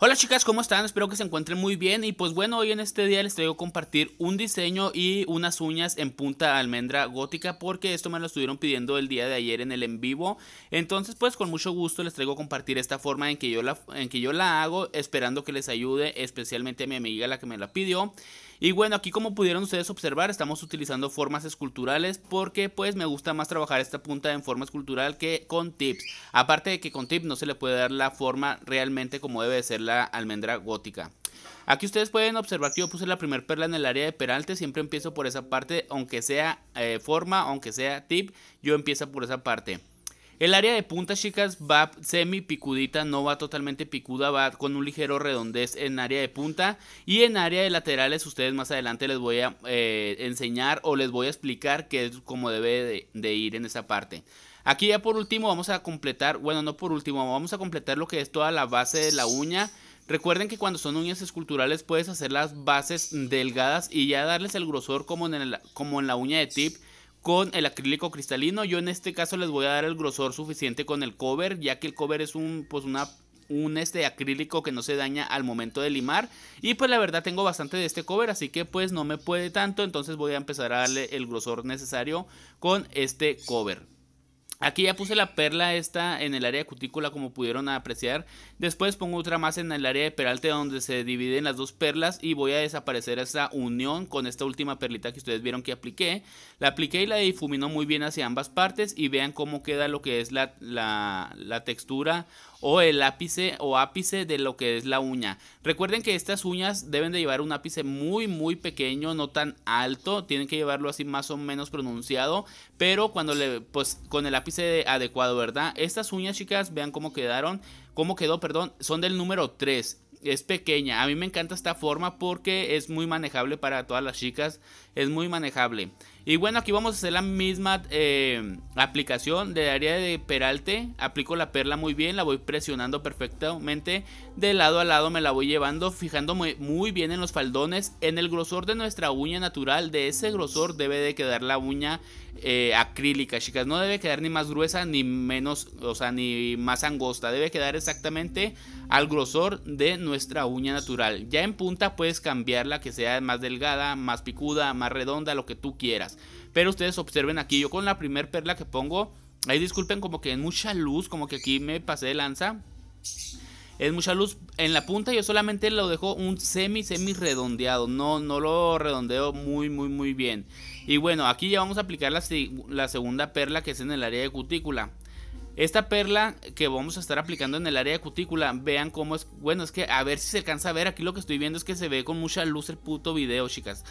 Hola chicas, ¿cómo están? Espero que se encuentren muy bien y pues bueno, hoy en este día les traigo compartir un diseño y unas uñas en punta almendra gótica porque esto me lo estuvieron pidiendo el día de ayer en el en vivo. Entonces pues con mucho gusto les traigo compartir esta forma en que yo la, en que yo la hago esperando que les ayude especialmente a mi amiga la que me la pidió. Y bueno, aquí como pudieron ustedes observar, estamos utilizando formas esculturales porque pues me gusta más trabajar esta punta en forma escultural que con tips. Aparte de que con tips no se le puede dar la forma realmente como debe de ser la almendra gótica. Aquí ustedes pueden observar que yo puse la primer perla en el área de peralte, siempre empiezo por esa parte, aunque sea eh, forma, aunque sea tip, yo empiezo por esa parte. El área de punta, chicas, va semi picudita, no va totalmente picuda, va con un ligero redondez en área de punta. Y en área de laterales, ustedes más adelante les voy a eh, enseñar o les voy a explicar qué es como debe de, ir en esa parte. Aquí ya por último vamos a completar, bueno no por último, vamos a completar lo que es toda la base de la uña. Recuerden que cuando son uñas esculturales puedes hacer las bases delgadas y ya darles el grosor como en la uña de tip con el acrílico cristalino. Yo en este caso les voy a dar el grosor suficiente con el cover, ya que el cover es un, pues una, un este acrílico que no se daña al momento de limar. Y pues la verdad tengo bastante de este cover, así que pues no me puede tanto, entonces voy a empezar a darle el grosor necesario con este cover. Aquí ya puse la perla esta en el área cutícula como pudieron apreciar. Después pongo otra más en el área de peralte donde se dividen las dos perlas y voy a desaparecer esa unión con esta última perlita que ustedes vieron que apliqué. La apliqué y la difuminó muy bien hacia ambas partes y vean cómo queda lo que es la, la textura o el ápice o ápice de lo que es la uña. Recuerden que estas uñas deben de llevar un ápice muy muy pequeño, no tan alto, tienen que llevarlo así más o menos pronunciado, pero cuando le pues con el ápice adecuado, ¿verdad? Estas uñas, chicas, vean cómo quedaron, cómo quedó, perdón, son del número 3 es pequeña. A mí me encanta esta forma porque es muy manejable para todas las chicas. Es muy manejable. Y bueno, aquí vamos a hacer la misma eh, aplicación de área de peralte. Aplico la perla muy bien, la voy presionando perfectamente. De lado a lado me la voy llevando, fijándome muy bien en los faldones. En el grosor de nuestra uña natural, de ese grosor debe de quedar la uña eh, acrílica, chicas. No debe quedar ni más gruesa ni menos, o sea, ni más angosta. Debe quedar exactamente al grosor de nuestra uña natural. Ya en punta puedes cambiarla que sea más delgada, más picuda, más redonda, lo que tú quieras. Pero ustedes observen aquí, yo con la primer perla que pongo, ahí disculpen como que en mucha luz, como que aquí me pasé de lanza. Es mucha luz en la punta, yo solamente lo dejo un semi semi redondeado, no no lo redondeo muy muy muy bien. Y bueno, aquí ya vamos a aplicar la, la segunda perla que es en el área de cutícula. Esta perla que vamos a estar aplicando en el área de cutícula, vean cómo es. Bueno, es que a ver si se alcanza a ver. Aquí lo que estoy viendo es que se ve con mucha luz el puto video, chicas.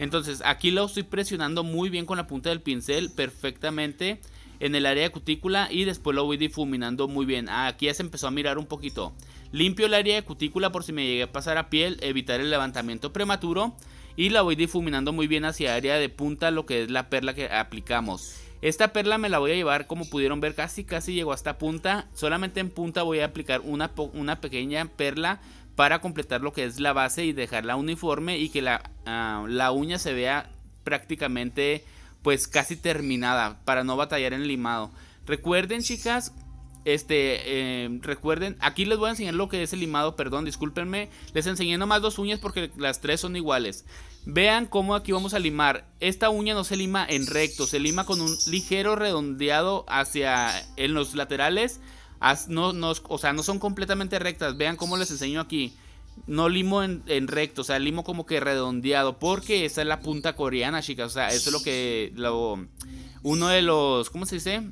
Entonces, aquí lo estoy presionando muy bien con la punta del pincel, perfectamente en el área de cutícula y después lo voy difuminando muy bien. Ah, aquí ya se empezó a mirar un poquito. Limpio el área de cutícula por si me llegué a pasar a piel, evitar el levantamiento prematuro y la voy difuminando muy bien hacia área de punta, lo que es la perla que aplicamos. Esta perla me la voy a llevar como pudieron ver casi casi llegó hasta punta, solamente en punta voy a aplicar una, una pequeña perla para completar lo que es la base y dejarla uniforme y que la, ah, la uña se vea prácticamente pues casi terminada para no batallar en el limado. Recuerden chicas, este, eh, recuerden, aquí les voy a enseñar lo que es el limado, perdón, discúlpenme, les enseñé nomás dos uñas porque las tres son iguales. Vean cómo aquí vamos a limar. Esta uña no se lima en recto, se lima con un ligero redondeado hacia en los laterales no, o sea, no son completamente rectas. Vean cómo les enseño aquí. No limo en, recto, o sea, limo como que redondeado. Porque esa es la punta coreana, chicas. O sea, eso es lo que. Lo, uno de los. ¿Cómo se dice?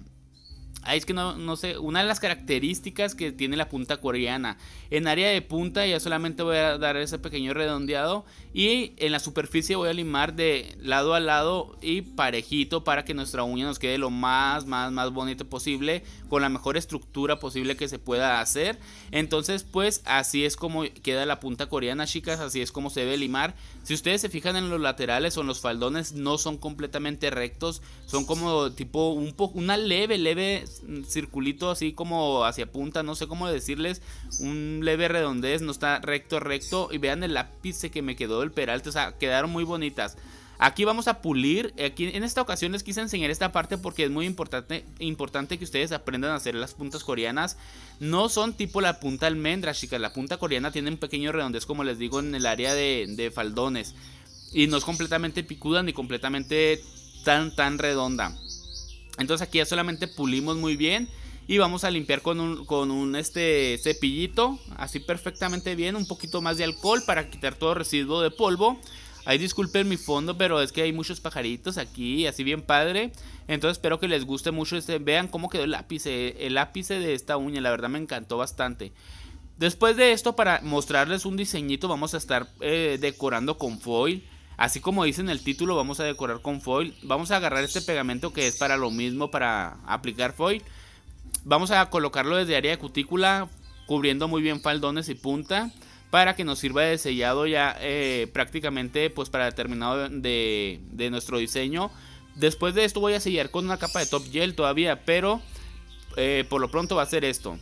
Ahí es que no, sé, una de las características que tiene la punta coreana. En área de punta ya solamente voy a dar ese pequeño redondeado y en la superficie voy a limar de lado a lado y parejito para que nuestra uña nos quede lo más, más, más bonito posible, con la mejor estructura posible que se pueda hacer. Entonces pues así es como queda la punta coreana chicas, así es como se debe limar. Si ustedes se fijan en los laterales o en los faldones, no son completamente rectos, son como tipo un poco, una leve, leve circulito así como hacia punta, no sé cómo decirles, un leve redondez, no está recto, recto. Y vean el lápiz que me quedó el peralte, o sea, quedaron muy bonitas. Aquí vamos a pulir, aquí en esta ocasión les quise enseñar esta parte porque es muy importante, importante que ustedes aprendan a hacer las puntas coreanas. No son tipo la punta almendra, chicas, la punta coreana tiene un pequeño redondez como les digo en el área de, faldones. Y no es completamente picuda ni completamente tan tan redonda. Entonces aquí ya solamente pulimos muy bien y vamos a limpiar con un, con un este cepillito, así perfectamente bien, un poquito más de alcohol para quitar todo residuo de polvo. Ahí disculpen mi fondo, pero es que hay muchos pajaritos aquí, así bien padre. Entonces espero que les guste mucho este. Vean cómo quedó el lápiz, el ápice de esta uña, la verdad me encantó bastante. Después de esto, para mostrarles un diseñito, vamos a estar eh, decorando con foil. Así como dice en el título, vamos a decorar con foil. Vamos a agarrar este pegamento que es para lo mismo, para aplicar foil. Vamos a colocarlo desde área de cutícula, cubriendo muy bien faldones y punta para que nos sirva de sellado ya eh, prácticamente pues para determinado de, de nuestro diseño. Después de esto voy a sellar con una capa de top gel todavía, pero eh, por lo pronto va a ser esto.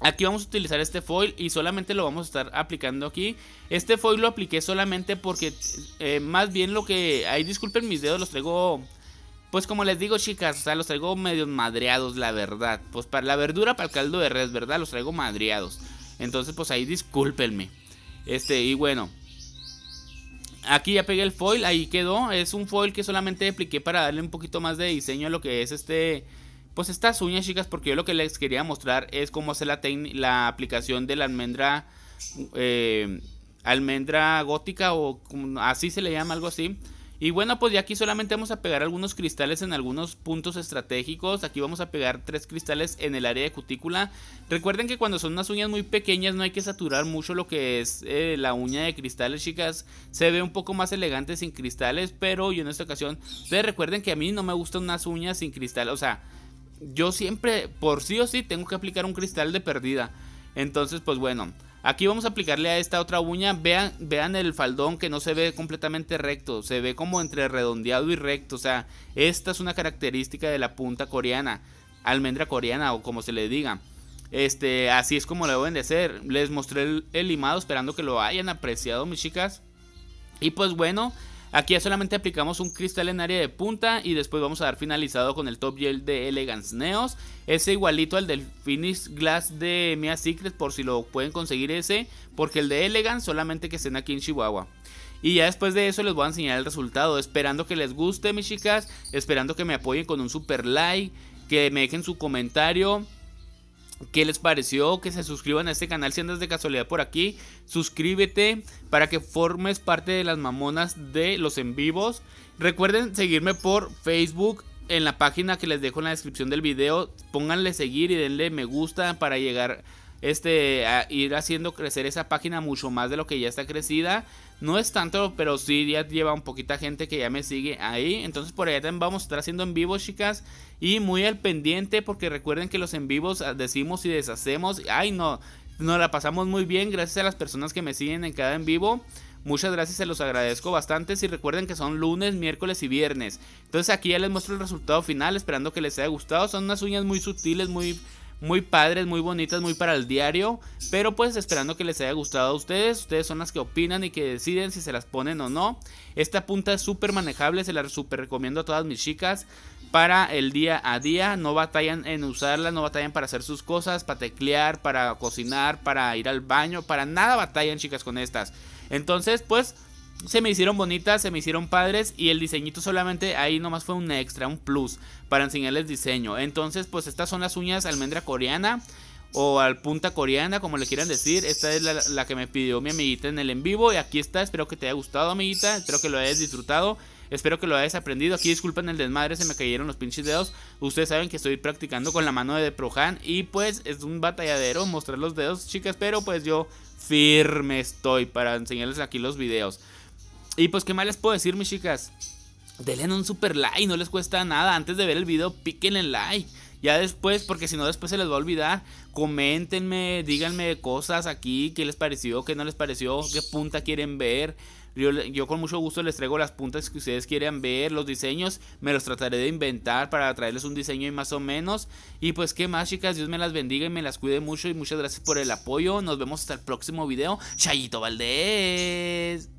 Aquí vamos a utilizar este foil y solamente lo vamos a estar aplicando aquí. Este foil lo apliqué solamente porque eh, más bien lo que... Ahí disculpen mis dedos, los traigo... Pues como les digo chicas, o sea, los traigo medio madreados la verdad. Pues para la verdura, para el caldo de res, ¿verdad? Los traigo madreados. Entonces, pues ahí discúlpenme. Este, y bueno. Aquí ya pegué el foil, ahí quedó. Es un foil que solamente apliqué para darle un poquito más de diseño a lo que es este. Pues estas uñas, chicas, porque yo lo que les quería mostrar es cómo hacer la, la aplicación de la almendra. Eh, almendra gótica o así se le llama, algo así. Y bueno, pues ya aquí solamente vamos a pegar algunos cristales en algunos puntos estratégicos. Aquí vamos a pegar tres cristales en el área de cutícula. Recuerden que cuando son unas uñas muy pequeñas no hay que saturar mucho lo que es eh, la uña de cristales, chicas. Se ve un poco más elegante sin cristales, pero yo en esta ocasión... Ustedes recuerden que a mí no me gustan unas uñas sin cristal. O sea, yo siempre, por sí o sí, tengo que aplicar un cristal de perdida. Entonces, pues bueno... Aquí vamos a aplicarle a esta otra uña. Vean, vean el faldón que no se ve completamente recto. Se ve como entre redondeado y recto. O sea, esta es una característica de la punta coreana. Almendra coreana o como se le diga. Este, así es como lo deben de hacer. Les mostré el limado esperando que lo hayan apreciado mis chicas. Y pues bueno, Aquí solamente aplicamos un cristal en área de punta y después vamos a dar finalizado con el top gel de Elegance Neos. Ese igualito al del Finish Glass de Mia Secret por si lo pueden conseguir ese, porque el de Elegance solamente que estén aquí en Chihuahua. Y ya después de eso les voy a enseñar el resultado, esperando que les guste mis chicas, esperando que me apoyen con un super like, que me dejen su comentario qué les pareció, que se suscriban a este canal si andas de casualidad por aquí. Suscríbete para que formes parte de las mamonas de los en vivos. Recuerden seguirme por Facebook. En la página que les dejo en la descripción del video, pónganle seguir y denle me gusta para llegar a este, ir haciendo crecer esa página mucho más de lo que ya está crecida. No es tanto, pero sí ya lleva un poquita gente que ya me sigue ahí. Entonces por allá también vamos a estar haciendo en vivo, chicas. Y muy al pendiente, porque recuerden que los en vivos ah, decimos y deshacemos. Ay, no, nos la pasamos muy bien. Gracias a las personas que me siguen en cada en vivo. Muchas gracias, se los agradezco bastante. Y recuerden que son lunes, miércoles y viernes. Entonces aquí ya les muestro el resultado final, esperando que les haya gustado. Son unas uñas muy sutiles, muy muy padres, muy bonitas, muy para el diario. Pero pues esperando que les haya gustado a ustedes. Ustedes son las que opinan y que deciden si se las ponen o no. Esta punta es súper manejable, se la super recomiendo a todas mis chicas. Para el día a día, no batallan en usarla, no batallan para hacer sus cosas, para teclear, para cocinar, para ir al baño, para nada batallan chicas con estas. Entonces, pues se me hicieron bonitas, se me hicieron padres y el diseñito solamente ahí nomás fue un extra, un plus para enseñarles diseño. Entonces, pues estas son las uñas almendra coreana o al punta coreana, como le quieran decir. Esta es la, que me pidió mi amiguita en el en vivo y aquí está. Espero que te haya gustado, amiguita. Espero que lo hayas disfrutado. Espero que lo hayas aprendido. Aquí disculpen el desmadre, se me cayeron los pinches dedos. Ustedes saben que estoy practicando con la mano de Prohan y pues es un batalladero mostrar los dedos, chicas, pero pues yo firme estoy para enseñarles aquí los videos. Y pues, ¿qué más les puedo decir, mis chicas? Denle un super like, no les cuesta nada. Antes de ver el video, piquen el like. Ya después, porque si no después se les va a olvidar. Coméntenme, díganme cosas aquí, qué les pareció, qué no les pareció, qué punta quieren ver. Yo, yo, con mucho gusto les traigo las puntas que ustedes quieran ver, los diseños, me los trataré de inventar para traerles un diseño y más o menos. Y pues qué más chicas, Dios me las bendiga y me las cuide mucho y muchas gracias por el apoyo. Nos vemos hasta el próximo video. Chayito Valdés.